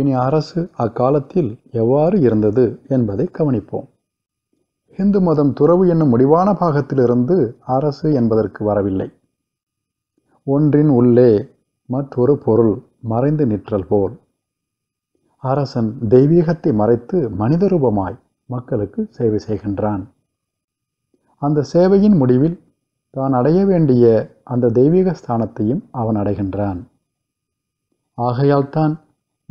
இனி அரசு அக்காலத்தில் எவ்வாறு இருந்தது என்பதை கவனிப்போம் இந்து மதம் துறவு என்னும் முடிவான பாகத்திலிருந்து அரசு என்பதற்கு வரவில்லை ஒன்றின் உள்ளே மற்றொரு பொருள் மறைந்து நிற்றல் போல் அரசன் தெய்வீகத்தை மறைத்து மனித ரூபமாய் மக்களுக்கு சேவை செய்கின்றான் அந்த சேவையின் முடிவில் தான் அடைய வேண்டிய அந்த தெய்வீக ஸ்தானத்தையும் அவன் அடைகின்றான் ஆகையால்தான்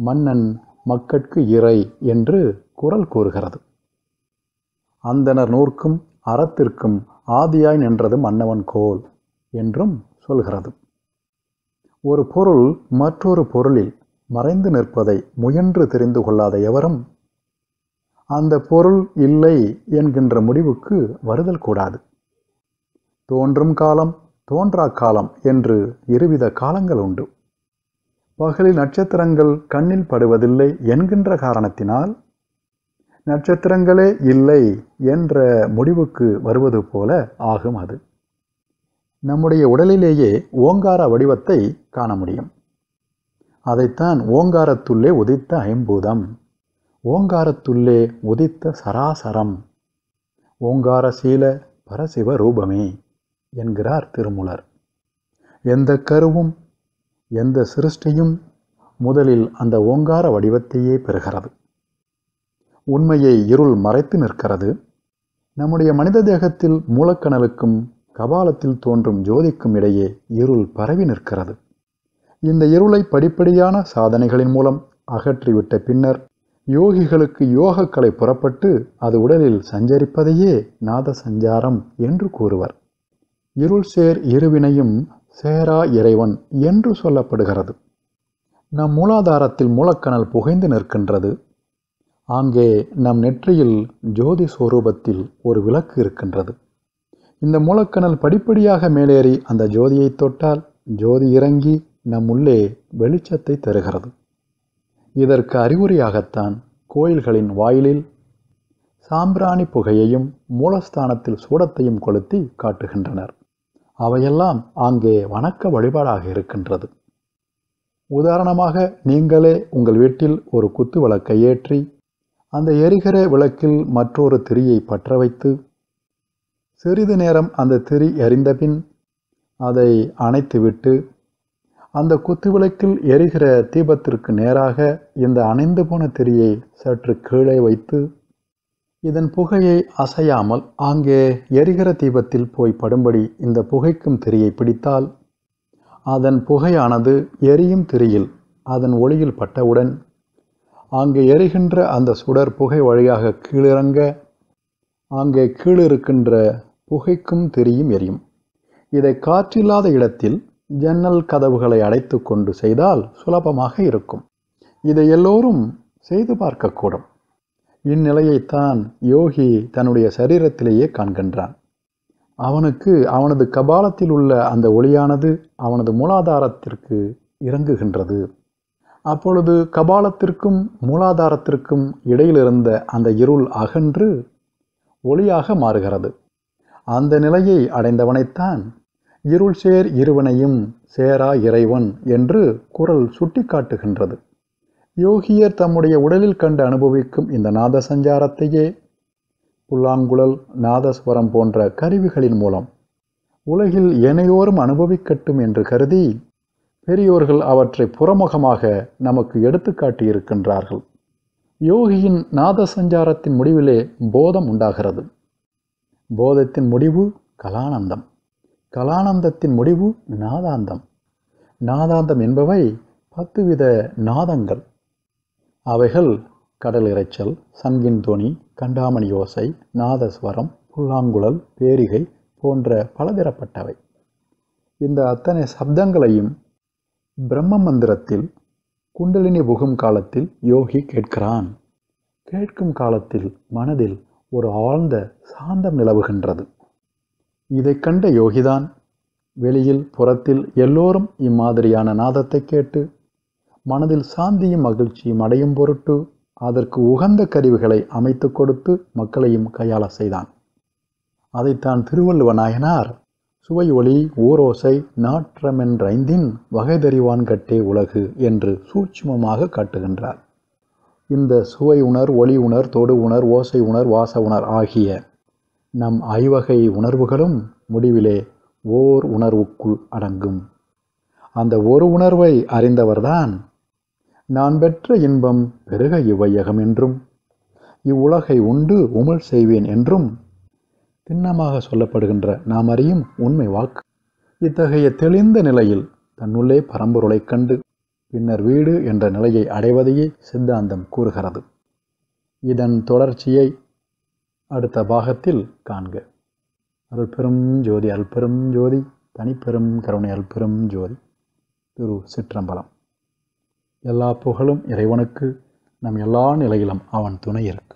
மன்னன் மக்கட்கு இறை என்று குரல் கூறுகிறது அந்தனர் நூற்கும் அறத்திற்கும் ஆதியாய் நின்றது மன்னவன் கோல் என்றும் சொல்கிறது ஒரு பொருள் மற்றொரு பொருளில் மறைந்து நிற்பதை முயன்று தெரிந்து கொள்ளாத எவரும் அந்த பொருள் இல்லை என்கின்ற முடிவுக்கு வருதல் கூடாது தோன்றும் காலம் தோன்றா காலம் என்று இருவித காலங்கள் உண்டு பகலில் நட்சத்திரங்கள் கண்ணில் படுவதில்லை என்கின்ற காரணத்தினால் நட்சத்திரங்களே இல்லை என்ற முடிவுக்கு வருவது போல ஆகும் அது நம்முடைய உடலிலேயே ஓங்கார வடிவத்தை காண முடியும் அதைத்தான் ஓங்காரத்துள்ளே உதித்த ஐம்பூதம் ஓங்காரத்துள்ளே உதித்த சராசரம் ஓங்கார சீல பரசிவ ரூபமே என்கிறார் திருமூலர் எந்த கருவும் எந்த சிருஷ்டியும் முதலில் அந்த ஓங்கார வடிவத்தையே பெறுகிறது உண்மையை இருள் மறைத்து நிற்கிறது நம்முடைய மனித தேகத்தில் மூலக்கணலுக்கும் கபாலத்தில் தோன்றும் ஜோதிக்கும் இடையே இருள் பரவி நிற்கிறது இந்த இருளை படிப்படியான சாதனைகளின் மூலம் அகற்றிவிட்ட பின்னர் யோகிகளுக்கு யோகக்கலை புறப்பட்டு அது உடலில் சஞ்சரிப்பதையே நாத சஞ்சாரம் என்று கூறுவர் இருள் சேர் இருவினையும் சேரா இறைவன் என்று சொல்லப்படுகிறது நம் மூலாதாரத்தில் மூலக்கணல் புகைந்து நிற்கின்றது அங்கே நம் நெற்றியில் ஜோதி ஸ்வரூபத்தில் ஒரு விளக்கு இருக்கின்றது இந்த மூலக்கணல் படிப்படியாக மேலேறி அந்த ஜோதியை தொட்டால் ஜோதி இறங்கி நம் உள்ளே வெளிச்சத்தை தருகிறது இதற்கு அறிகுறியாகத்தான் கோயில்களின் வாயிலில் சாம்பிராணி புகையையும் மூலஸ்தானத்தில் சூடத்தையும் கொளுத்தி காட்டுகின்றனர் அவையெல்லாம் அங்கே வணக்க வழிபாடாக இருக்கின்றது உதாரணமாக நீங்களே உங்கள் வீட்டில் ஒரு குத்து விளக்கை ஏற்றி அந்த எரிகிற விளக்கில் மற்றொரு திரியை பற்ற வைத்து சிறிது நேரம் அந்த திரி எரிந்தபின் அதை அணைத்துவிட்டு அந்த குத்து விளக்கில் எரிகிற தீபத்திற்கு நேராக இந்த அணைந்து போன திரியை சற்று கீழே வைத்து இதன் புகையை அசையாமல் அங்கே எரிகிற தீபத்தில் போய் படும்படி இந்த புகைக்கும் திரியை பிடித்தால் அதன் புகையானது எரியும் திரியில் அதன் ஒளியில் பட்டவுடன் அங்கு எரிகின்ற அந்த சுடர் புகை வழியாக கீழிறங்க அங்கே கீழிருக்கின்ற புகைக்கும் திரியும் எரியும் இதை காற்றில்லாத இடத்தில் ஜன்னல் கதவுகளை அடைத்து கொண்டு செய்தால் சுலபமாக இருக்கும் இதை எல்லோரும் செய்து பார்க்கக்கூடும் இந்நிலையைத்தான் யோகி தன்னுடைய சரீரத்திலேயே காண்கின்றான் அவனுக்கு அவனது கபாலத்தில் உள்ள அந்த ஒளியானது அவனது மூலாதாரத்திற்கு இறங்குகின்றது அப்பொழுது கபாலத்திற்கும் மூலாதாரத்திற்கும் இடையிலிருந்த அந்த இருள் அகன்று ஒளியாக மாறுகிறது அந்த நிலையை அடைந்தவனைத்தான் இருள் சேர் இருவனையும் சேரா இறைவன் என்று குரல் சுட்டிக்காட்டுகின்றது யோகியர் தம்முடைய உடலில் கண்டு அனுபவிக்கும் இந்த நாத சஞ்சாரத்தையே புல்லாங்குழல் நாதஸ்வரம் போன்ற கருவிகளின் மூலம் உலகில் எனையோரும் அனுபவிக்கட்டும் என்று கருதி பெரியோர்கள் அவற்றை புறமுகமாக நமக்கு எடுத்துக்காட்டி இருக்கின்றார்கள் யோகியின் நாத சஞ்சாரத்தின் முடிவிலே போதம் உண்டாகிறது போதத்தின் முடிவு கலானந்தம் கலானந்தத்தின் முடிவு நாதாந்தம் நாதாந்தம் என்பவை பத்துவித நாதங்கள் அவைகள் கடல் இரைச்சல் சங்கின் துணி கண்டாமணி யோசை நாதஸ்வரம் புல்லாங்குழல் பேரிகை போன்ற பலதரப்பட்டவை இந்த அத்தனை சப்தங்களையும் பிரம்ம மந்திரத்தில் குண்டலினி புகும் காலத்தில் யோகி கேட்கிறான் கேட்கும் காலத்தில் மனதில் ஒரு ஆழ்ந்த சாந்தம் நிலவுகின்றது இதை கண்ட யோகிதான் வெளியில் புறத்தில் எல்லோரும் இம்மாதிரியான நாதத்தை கேட்டு மனதில் சாந்தியும் மகிழ்ச்சியும் அடையும் பொருட்டு அதற்கு உகந்த கருவிகளை அமைத்து கொடுத்து மக்களையும் கையாள செய்தான் அதைத்தான் திருவள்ளுவ நாயனார் சுவை ஒளி ஊரோசை நாற்றமென்றைந்தின் வகை தெரிவான் கட்டே உலகு என்று சூட்சுமமாக காட்டுகின்றார் இந்த சுவை உணர் ஒளி உணர் தொடு உணர் ஓசை உணர் வாச உணர் ஆகிய நம் ஐவகை உணர்வுகளும் முடிவிலே ஓர் உணர்வுக்குள் அடங்கும் அந்த ஒரு உணர்வை அறிந்தவர்தான் நான் பெற்ற இன்பம் பெருக இவ்வையகம் என்றும் இவ்வுலகை உண்டு உமல் செய்வேன் என்றும் திண்ணமாக சொல்லப்படுகின்ற நாம் அறியும் உண்மை வாக்கு இத்தகைய தெளிந்த நிலையில் தன்னுள்ளே பரம்பொருளைக் கண்டு பின்னர் வீடு என்ற நிலையை அடைவதையே சித்தாந்தம் கூறுகிறது இதன் தொடர்ச்சியை அடுத்த பாகத்தில் காண்க அல்பெரும் ஜோதி அல்பெரும் ஜோதி தனிப்பெரும் கருணை அல்பெரும் ஜோதி திரு சிற்றம்பலம் எல்லா புகழும் இறைவனுக்கு நம் எல்லா நிலையிலும் அவன் துணை இருக்கு